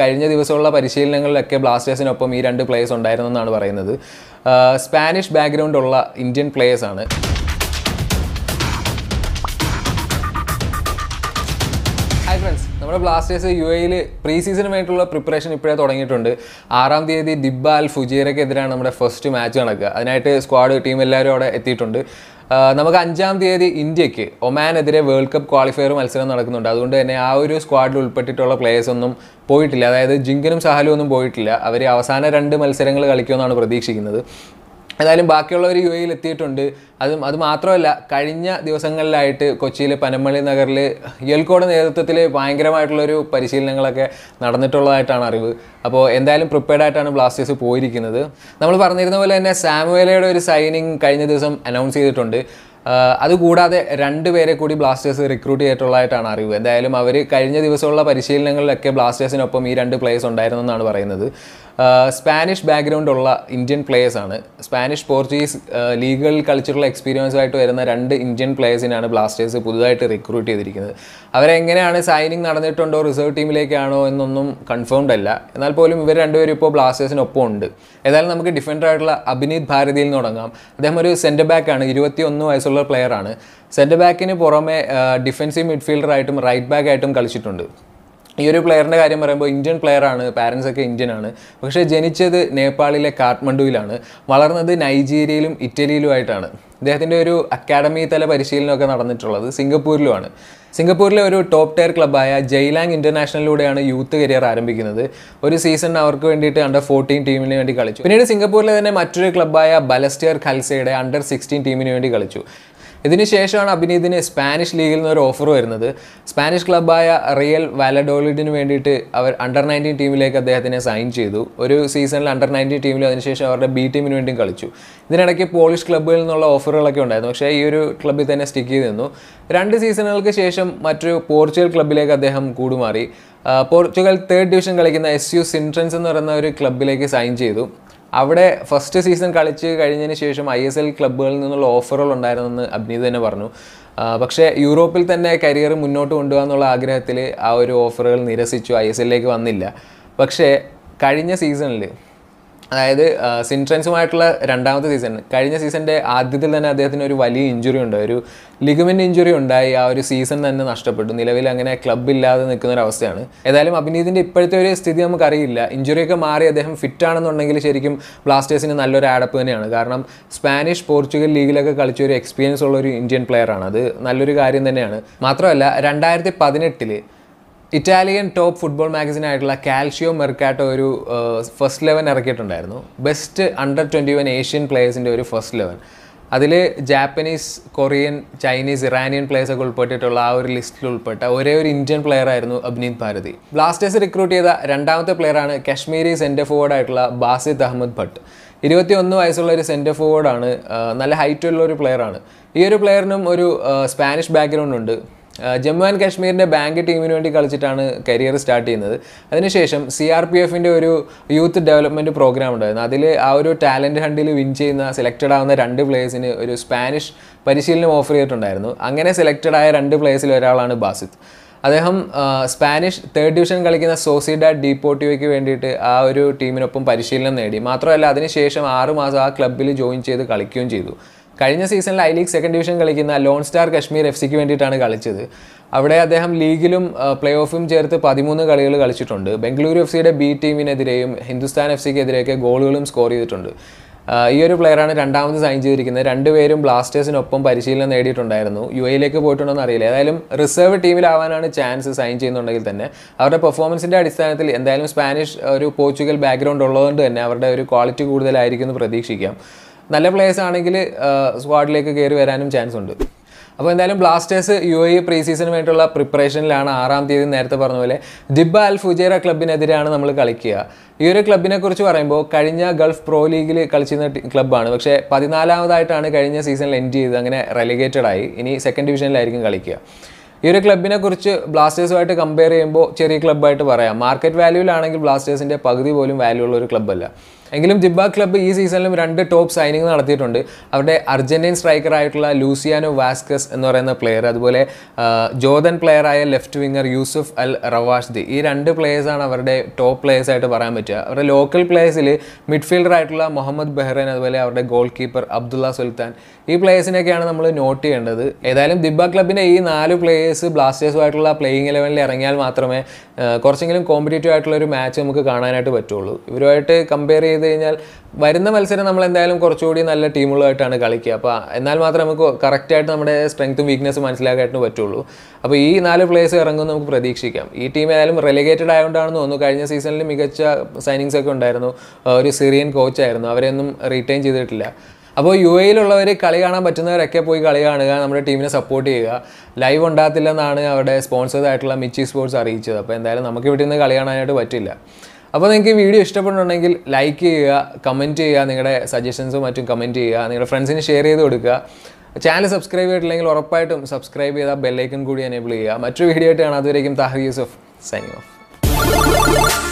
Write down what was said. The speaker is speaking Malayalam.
കഴിഞ്ഞ ദിവസമുള്ള പരിശീലനങ്ങളിലൊക്കെ ബ്ലാസ്റ്റേഴ്സിനൊപ്പം ഈ രണ്ട് പ്ലേയേഴ്സ് ഉണ്ടായിരുന്നെന്നാണ് പറയുന്നത് സ്പാനിഷ് ബാക്ക്ഗ്രൗണ്ട് ഉള്ള ഇന്ത്യൻ പ്ലേയേഴ്സ് ആണ് നമ്മുടെ ബ്ലാസ്റ്റേഴ്സ് യു എയിൽ പ്രീ സീസണുമായിട്ടുള്ള വേണ്ടിയിട്ടുള്ള പ്രിപ്പറേഷൻ ഇപ്പോഴേ തുടങ്ങിയിട്ടുണ്ട് ആറാം തീയതി ഡിബ്ബാൽ അൽ ഫുജീറയ്ക്കെതിരാണ് നമ്മുടെ ഫസ്റ്റ് മാച്ച് നടക്കുക അതിനായിട്ട് സ്ക്വാഡ് ടീം എല്ലാവരും അവിടെ എത്തിയിട്ടുണ്ട് നമുക്ക് അഞ്ചാം തീയതി ഇന്ത്യക്ക് ഒമാനെതിരെ വേൾഡ് കപ്പ് ക്വാളിഫയർ മത്സരം നടക്കുന്നുണ്ട് അതുകൊണ്ട് തന്നെ ആ ഒരു സ്ക്വാഡിൽ ഉൾപ്പെട്ടിട്ടുള്ള പ്ലേയേഴ്സ് ഒന്നും പോയിട്ടില്ല അതായത് ജിങ്കനും സഹലും ഒന്നും പോയിട്ടില്ല അവർ അവസാന രണ്ട് മത്സരങ്ങൾ കളിക്കുമെന്നാണ് പ്രതീക്ഷിക്കുന്നത് ഏതായാലും ബാക്കിയുള്ളവർ യു എയിൽ എത്തിയിട്ടുണ്ട് അതും അത് മാത്രമല്ല കഴിഞ്ഞ ദിവസങ്ങളിലായിട്ട് കൊച്ചിയിലെ പനമ്പള്ളി നഗറിൽ യൽക്കോട് നേതൃത്വത്തിൽ ഭയങ്കരമായിട്ടുള്ളൊരു പരിശീലനങ്ങളൊക്കെ നടന്നിട്ടുള്ളതായിട്ടാണ് അറിവ് അപ്പോൾ എന്തായാലും പ്രിപ്പയർഡ് ആയിട്ടാണ് ബ്ലാസ്റ്റേഴ്സ് പോയിരിക്കുന്നത് നമ്മൾ പറഞ്ഞിരുന്ന പോലെ തന്നെ സാമുവേലയുടെ ഒരു സൈനിങ് കഴിഞ്ഞ ദിവസം അനൗൺസ് ചെയ്തിട്ടുണ്ട് അതുകൂടാതെ രണ്ടുപേരെ കൂടി ബ്ലാസ്റ്റേഴ്സ് റിക്രൂട്ട് ചെയ്തിട്ടുള്ളതായിട്ടാണ് അറിവ് എന്തായാലും അവർ കഴിഞ്ഞ ദിവസമുള്ള പരിശീലനങ്ങളിലൊക്കെ ബ്ലാസ്റ്റേഴ്സിനൊപ്പം ഈ രണ്ട് പ്ലേയേഴ്സ് ഉണ്ടായിരുന്നെന്നാണ് പറയുന്നത് സ്പാനിഷ് ബാക്ക്ഗ്രൗണ്ട് ഉള്ള ഇന്ത്യൻ ആണ് സ്പാനിഷ് പോർച്ചുഗീസ് ലീഗുകളിൽ കളിച്ചിട്ടുള്ള എക്സ്പീരിയൻസ് ആയിട്ട് വരുന്ന രണ്ട് ഇന്ത്യൻ പ്ലേയേഴ്സിനാണ് ബ്ലാസ്റ്റേഴ്സ് പുതുതായിട്ട് റിക്രൂട്ട് ചെയ്തിരിക്കുന്നത് അവരെങ്ങനെയാണ് സൈനിങ് നടന്നിട്ടുണ്ടോ റിസർവ് ടീമിലേക്കാണോ എന്നൊന്നും കൺഫേംഡ് അല്ല എന്നാൽ പോലും ഇവർ രണ്ടുപേരും ഇപ്പോൾ ബ്ലാസ്റ്റേഴ്സിനൊപ്പം ഉണ്ട് ഏതായാലും നമുക്ക് ഡിഫൻഡർ ആയിട്ടുള്ള അഭിനീത് ഭാരതിയിൽ നിന്ന് തുടങ്ങാം അദ്ദേഹം ഒരു സെൻറ്റർ ബാക്കാണ് ഇരുപത്തി ഒന്ന് വയസ്സുള്ള പ്ലെയറാണ് സെൻറ്റർ ബാക്കിന് പുറമെ ഡിഫൻസീവ് മിഡ്ഫീൽഡറായിട്ടും റൈറ്റ് ബാക്കായിട്ടും കളിച്ചിട്ടുണ്ട് ഈ ഒരു പ്ലെയറിൻ്റെ കാര്യം പറയുമ്പോൾ ഇന്ത്യൻ പ്ലെയറാണ് പാരൻസ് ഒക്കെ ഇന്ത്യൻ ആണ് പക്ഷേ ജനിച്ചത് നേപ്പാളിലെ കാഠ്മണ്ഡുവിലാണ് വളർന്നത് നൈജീരിയയിലും ഇറ്റലിയിലുമായിട്ടാണ് ഇദ്ദേഹത്തിൻ്റെ ഒരു അക്കാഡമി തല പരിശീലനമൊക്കെ നടന്നിട്ടുള്ളത് സിംഗപ്പൂരിലുമാണ് സിംഗപ്പൂരിലെ ഒരു ടോപ്പ് ടയർ ക്ലബ്ബായ ജയ്ലാങ് ഇൻ്റർനാഷണലിലൂടെയാണ് യൂത്ത് കരിയർ ആരംഭിക്കുന്നത് ഒരു സീസൺ അവർക്ക് വേണ്ടിയിട്ട് അണ്ടർ ഫോർട്ടീൻ ടീമിന് വേണ്ടി കളിച്ചു പിന്നീട് സിംഗപ്പൂരിലെ തന്നെ മറ്റൊരു ക്ലബ്ബായ ബലസ്റ്റിയർ ഖൽസയുടെ അണ്ടർ സിക്സ്റ്റീൻ ടീമിന് വേണ്ടി കളിച്ചു ഇതിനുശേഷമാണ് അഭിനീതിന് സ്പാനിഷ് ലീഗിൽ നിന്ന് ഒരു ഓഫർ വരുന്നത് സ്പാനിഷ് ക്ലബ്ബായ റിയൽ വാലഡോളിഡിന് വേണ്ടിയിട്ട് അവർ അണ്ടർ നയൻറ്റീൻ ടീമിലേക്ക് അദ്ദേഹത്തിനെ സൈൻ ചെയ്തു ഒരു സീസണിൽ അണ്ടർ നയൻറ്റീൻ ടീമിലും അതിനുശേഷം അവരുടെ ബി ടീമിന് വേണ്ടിയും കളിച്ചു ഇതിനിടയ്ക്ക് പോളിഷ് ക്ലബ്ബുകളിൽ നിന്നുള്ള ഓഫറുകളൊക്കെ ഉണ്ടായിരുന്നു പക്ഷേ ഈ ഒരു ക്ലബ്ബിൽ തന്നെ സ്റ്റിക്ക് ചെയ്ത് നിന്നു രണ്ട് സീസണുകൾക്ക് ശേഷം മറ്റൊരു പോർച്ചുഗൽ ക്ലബ്ബിലേക്ക് അദ്ദേഹം കൂടുമാറി പോർച്ചുഗൽ തേർഡ് ഡിവിഷൻ കളിക്കുന്ന എസ് യു സിൻട്രൻസ് എന്ന് പറയുന്ന ഒരു ക്ലബ്ബിലേക്ക് സൈൻ ചെയ്തു അവിടെ ഫസ്റ്റ് സീസൺ കളിച്ച് കഴിഞ്ഞതിന് ശേഷം ഐ എസ് എൽ ക്ലബ്ബുകളിൽ നിന്നുള്ള ഓഫറുകൾ ഉണ്ടായിരുന്നെന്ന് അഭിനീത് തന്നെ പറഞ്ഞു പക്ഷേ യൂറോപ്പിൽ തന്നെ കരിയർ മുന്നോട്ട് കൊണ്ടുപോകാൻ എന്നുള്ള ആഗ്രഹത്തിൽ ആ ഒരു ഓഫറുകൾ നിരസിച്ചു ഐ എസ് എല്ലിലേക്ക് വന്നില്ല പക്ഷേ കഴിഞ്ഞ സീസണിൽ അതായത് സിൻട്രൻസുമായിട്ടുള്ള രണ്ടാമത്തെ സീസൺ കഴിഞ്ഞ സീസണിൻ്റെ ആദ്യത്തിൽ തന്നെ അദ്ദേഹത്തിന് ഒരു വലിയ ഇഞ്ചുറി ഉണ്ടായി ഒരു ലിഗമെൻ്റ് ഇഞ്ചുറി ഉണ്ടായി ആ ഒരു സീസൺ തന്നെ നഷ്ടപ്പെട്ടു നിലവിൽ അങ്ങനെ ക്ലബ് ഇല്ലാതെ നിൽക്കുന്ന ഒരു അവസ്ഥയാണ് ഏതായാലും അഭിനീതിൻ്റെ ഇപ്പോഴത്തെ ഒരു സ്ഥിതി നമുക്കറിയില്ല ഇഞ്ചുറിയൊക്കെ മാറി അദ്ദേഹം ഫിറ്റ് ആണെന്നുണ്ടെങ്കിൽ ശരിക്കും ബ്ലാസ്റ്റേഴ്സിന് നല്ലൊരു ആഡപ്പ് തന്നെയാണ് കാരണം സ്പാനിഷ് പോർച്ചുഗൽ ലീഗിലൊക്കെ കളിച്ച ഒരു എക്സ്പീരിയൻസ് ഉള്ള ഒരു ഇന്ത്യൻ പ്ലെയറാണ് അത് നല്ലൊരു കാര്യം തന്നെയാണ് മാത്രമല്ല രണ്ടായിരത്തി പതിനെട്ടിൽ ഇറ്റാലിയൻ ടോപ്പ് ഫുട്ബോൾ മാഗസിനായിട്ടുള്ള കാൽഷ്യോ മെർക്കാട്ടോ ഒരു ഫസ്റ്റ് ലെവൻ ഇറക്കിയിട്ടുണ്ടായിരുന്നു best under twenty one Asian പ്ലേയേഴ്സിൻ്റെ ഒരു ഫസ്റ്റ് ലെവൻ അതിൽ ജാപ്പനീസ് കൊറിയൻ ചൈനീസ് ഇറാനിയൻ പ്ലേയേഴ്സൊക്കെ ഉൾപ്പെട്ടിട്ടുള്ള ആ ഒരു ലിസ്റ്റിൽ ഉൾപ്പെട്ട ഒരേ ഒരു ഇന്ത്യൻ പ്ലെയർ ആയിരുന്നു അഭിനീത് ഭാരതി ബ്ലാസ്റ്റേഴ്സ് റിക്രൂട്ട് ചെയ്ത രണ്ടാമത്തെ പ്ലെയറാണ് കശ്മീരി സെൻറ്റർ ഫോർവേഡ് ആയിട്ടുള്ള ബാസിദ് അഹമ്മദ് ഭട്ട് ഇരുപത്തി ഒന്ന് വയസ്സുള്ള ഒരു സെൻറ്റർ ഫോർവേഡാണ് നല്ല ഹൈറ്റുള്ള ഒരു പ്ലെയറാണ് ഈ ഒരു പ്ലെയറിനും ഒരു സ്പാനിഷ് ബാക്ക്ഗ്രൗണ്ട് ഉണ്ട് ജമ്മു ആൻഡ് കാശ്മീരിൻ്റെ ബാങ്ക് ടീമിന് വേണ്ടി കളിച്ചിട്ടാണ് കരിയർ സ്റ്റാർട്ട് ചെയ്യുന്നത് അതിനുശേഷം സി ആർ പി എഫിൻ്റെ ഒരു യൂത്ത് ഡെവലപ്മെൻറ്റ് പ്രോഗ്രാം ഉണ്ടായിരുന്നു അതിൽ ആ ഒരു ടാലൻറ്റ് ഹണ്ടിൽ വിൻ ചെയ്യുന്ന സെലക്റ്റഡ് ആവുന്ന രണ്ട് പ്ലേയേഴ്സിന് ഒരു സ്പാനിഷ് പരിശീലനം ഓഫർ ചെയ്തിട്ടുണ്ടായിരുന്നു അങ്ങനെ സെലക്റ്റഡ് ആയ രണ്ട് പ്ലേയേഴ്സിൽ ഒരാളാണ് ബാസിത്ത് അദ്ദേഹം സ്പാനിഷ് തേർഡ് ഡിവിഷൻ കളിക്കുന്ന സോസിഡ ഡീപ്പോട്ടിയോയ്ക്ക് വേണ്ടിയിട്ട് ആ ഒരു ടീമിനൊപ്പം പരിശീലനം നേടി മാത്രമല്ല അതിനുശേഷം ആറുമാസം ആ ക്ലബ്ബിൽ ജോയിൻ ചെയ്ത് കളിക്കുകയും ചെയ്തു കഴിഞ്ഞ സീസണിൽ ഐ ലീഗ് സെക്കൻഡ് ഡിവിഷൻ കളിക്കുന്ന ലോൺ സ്റ്റാർ കശ്മീർ എഫ് സിക്ക് വേണ്ടിയിട്ടാണ് കളിച്ചത് അവിടെ അദ്ദേഹം ലീഗിലും പ്ലേ ഓഫും ചേർത്ത് പതിമൂന്ന് കളികൾ കളിച്ചിട്ടുണ്ട് ബംഗളൂരു എഫ് സിയുടെ ബി ടീമിനെതിരെയും ഹിന്ദുസ്ഥാൻ എഫ് സിക്കെതിരെയൊക്കെ ഗോളുകളും സ്കോർ ചെയ്തിട്ടുണ്ട് ഈ ഒരു പ്ലെയറാണ് രണ്ടാമത് സൈൻ ചെയ്തിരിക്കുന്നത് രണ്ടുപേരും ബ്ലാസ്റ്റേഴ്സിനൊപ്പം പരിശീലനം നേടിയിട്ടുണ്ടായിരുന്നു യു എയിലേക്ക് പോയിട്ടുണ്ടോയെന്ന് അറിയില്ല ഏതായാലും റിസർവ് ടീമിലാവാനാണ് ചാൻസ് സൈൻ ചെയ്യുന്നുണ്ടെങ്കിൽ തന്നെ അവരുടെ പെർഫോമൻസിൻ്റെ അടിസ്ഥാനത്തിൽ എന്തായാലും സ്പാനിഷ് ഒരു പോർച്ചുഗൽ ബാക്ക്ഗ്രൗണ്ട് ഉള്ളതുകൊണ്ട് തന്നെ അവരുടെ ഒരു ക്വാളിറ്റി കൂടുതലായിരിക്കും എന്ന് പ്രതീക്ഷിക്കാം നല്ല പ്ലേയേഴ്സ് ആണെങ്കിൽ സ്ക്വാഡിലേക്ക് കയറി വരാനും ചാൻസ് ഉണ്ട് അപ്പോൾ എന്തായാലും ബ്ലാസ്റ്റേഴ്സ് യു എ പ്രീ സീസണിന് വേണ്ടിയുള്ള പ്രിപ്പറേഷനിലാണ് ആറാം തീയതി നേരത്തെ പറഞ്ഞ പോലെ ദിബ അൽ ഫുജേറ ക്ലബിനെതിരെയാണ് നമ്മൾ കളിക്കുക ഈ ഒരു ക്ലബിനെ കുറിച്ച് പറയുമ്പോൾ കഴിഞ്ഞ ഗൾഫ് പ്രോ ലീഗിൽ കളിച്ചിരുന്ന ക്ലബ്ബാണ് പക്ഷേ പതിനാലാമതായിട്ടാണ് കഴിഞ്ഞ സീസണിൽ എൻഡ് ചെയ്തത് അങ്ങനെ റെലിഗേറ്റഡായി ഇനി സെക്കൻഡ് ഡിവിഷനിലായിരിക്കും കളിക്കുക ഈ ഒരു ക്ലബിനെ കുറിച്ച് ബ്ലാസ്റ്റേഴ്സുമായിട്ട് കമ്പയർ ചെയ്യുമ്പോൾ ചെറിയ ക്ലബ്ബായിട്ട് പറയാം മാർക്കറ്റ് വാല്യൂലാണെങ്കിൽ ബ്ലാസ്റ്റേഴ്സിൻ്റെ പകുതി പോലും വാല്യൂ ഉള്ള ഒരു ക്ലബ്ബല്ല എങ്കിലും ജിബ ക്ലബ്ബ് ഈ സീസണിലും രണ്ട് ടോപ്പ് സൈനിങ് നടത്തിയിട്ടുണ്ട് അവരുടെ അർജന്റീൻ സ്ട്രൈക്കർ ആയിട്ടുള്ള ലൂസിയാനോ വാസ്കസ് എന്ന് പറയുന്ന പ്ലെയർ അതുപോലെ ജോർദൻ പ്ലെയറായ left winger Yousef Al Rawashdeh ഈ രണ്ട് പ്ലേയേഴ്സാണ് അവരുടെ ടോപ്പ് പ്ലേയേഴ്സ് ആയിട്ട് പറയാൻ പറ്റുക അവരുടെ ലോക്കൽ പ്ലേയേഴ്സിൽ മിഡ്ഫീൽഡർ ആയിട്ടുള്ള മുഹമ്മദ് ബെഹ്റൈൻ അതുപോലെ അവരുടെ ഗോൾ കീപ്പർ അബ്ദുള്ള സുൽത്താൻ ഈ പ്ലേയേഴ്സിനെയൊക്കെയാണ് നമ്മൾ നോട്ട് ചെയ്യേണ്ടത് ഏതായാലും ദിബ ക്ലബിൻ്റെ ഈ നാല് പ്ലേയേഴ്സ് പ്ലേയേഴ്സ് ബ്ലാസ്റ്റേഴ്സുമായിട്ടുള്ള പ്ലേയിങ് ഇലവനിൽ ഇറങ്ങിയാൽ മാത്രമേ കുറച്ചെങ്കിലും കോമ്പറ്റേറ്റീവ് ആയിട്ടുള്ള ഒരു മാച്ച് നമുക്ക് കാണാനായിട്ട് പറ്റുള്ളൂ ഇവരുമായിട്ട് കമ്പയർ ചെയ്ത് കഴിഞ്ഞാൽ വരുന്ന മത്സരം നമ്മൾ എന്തായാലും കുറച്ചുകൂടി നല്ല ടീമുകളായിട്ടാണ് കളിക്കുക അപ്പോൾ എന്നാൽ മാത്രമേ നമുക്ക് കറക്റ്റായിട്ട് നമ്മുടെ സ്ട്രെങ്ത്തും വീക്ക്നസ്സും മനസ്സിലാക്കാനായിട്ട് പറ്റുള്ളൂ അപ്പോൾ ഈ നാല് പ്ലേയേഴ്സ് ഇറങ്ങുമെന്ന് നമുക്ക് പ്രതീക്ഷിക്കാം ഈ ടീം ഏതായാലും റെലിഗേറ്റഡ് ആയതുകൊണ്ടാണെന്ന് തോന്നുന്നു കഴിഞ്ഞ സീസണിൽ മികച്ച സൈനിങ്സ് ഒക്കെ ഉണ്ടായിരുന്നു ഒരു സിറിയൻ കോച്ചായിരുന്നു അവരെയൊന്നും റീറ്റെയിൻ ചെയ്തിട്ടില്ല അപ്പോൾ യു എയിലുള്ളവർ കളി കാണാൻ പറ്റുന്നവരൊക്കെ പോയി കളി കാണുക നമ്മുടെ ടീമിനെ സപ്പോർട്ട് ചെയ്യുക ലൈവ് ഉണ്ടാകത്തില്ലെന്നാണ് അവിടെ സ്പോൺസേഴ്സ് ആയിട്ടുള്ള മിച്ചി സ്പോർട്സ് അറിയിച്ചത് അപ്പോൾ എന്തായാലും നമുക്ക് ഇവിടെ നിന്ന് കളി കാണാനായിട്ട് പറ്റില്ല അപ്പോൾ നിങ്ങൾക്ക് ഈ വീഡിയോ ഇഷ്ടപ്പെടുന്നുണ്ടെങ്കിൽ ലൈക്ക് ചെയ്യുക കമൻറ്റ് ചെയ്യുക നിങ്ങളുടെ സജഷൻസും മറ്റും കമൻറ്റ് ചെയ്യുക നിങ്ങളുടെ ഫ്രണ്ട്സിന് ഷെയർ ചെയ്ത് കൊടുക്കുക ചാനൽ സബ്സ്ക്രൈബ് ചെയ്തിട്ടില്ലെങ്കിൽ ഉറപ്പായിട്ടും സബ്സ്ക്രൈബ് ചെയ്താൽ ബെല്ലൈക്കൺ കൂടി എനേബിൾ ചെയ്യുക മറ്റൊരു വീഡിയോ ആയിട്ട് കാണാം അതുവരേക്കും താഹർ യൂസഫ് സൈനിങ് ഓഫ്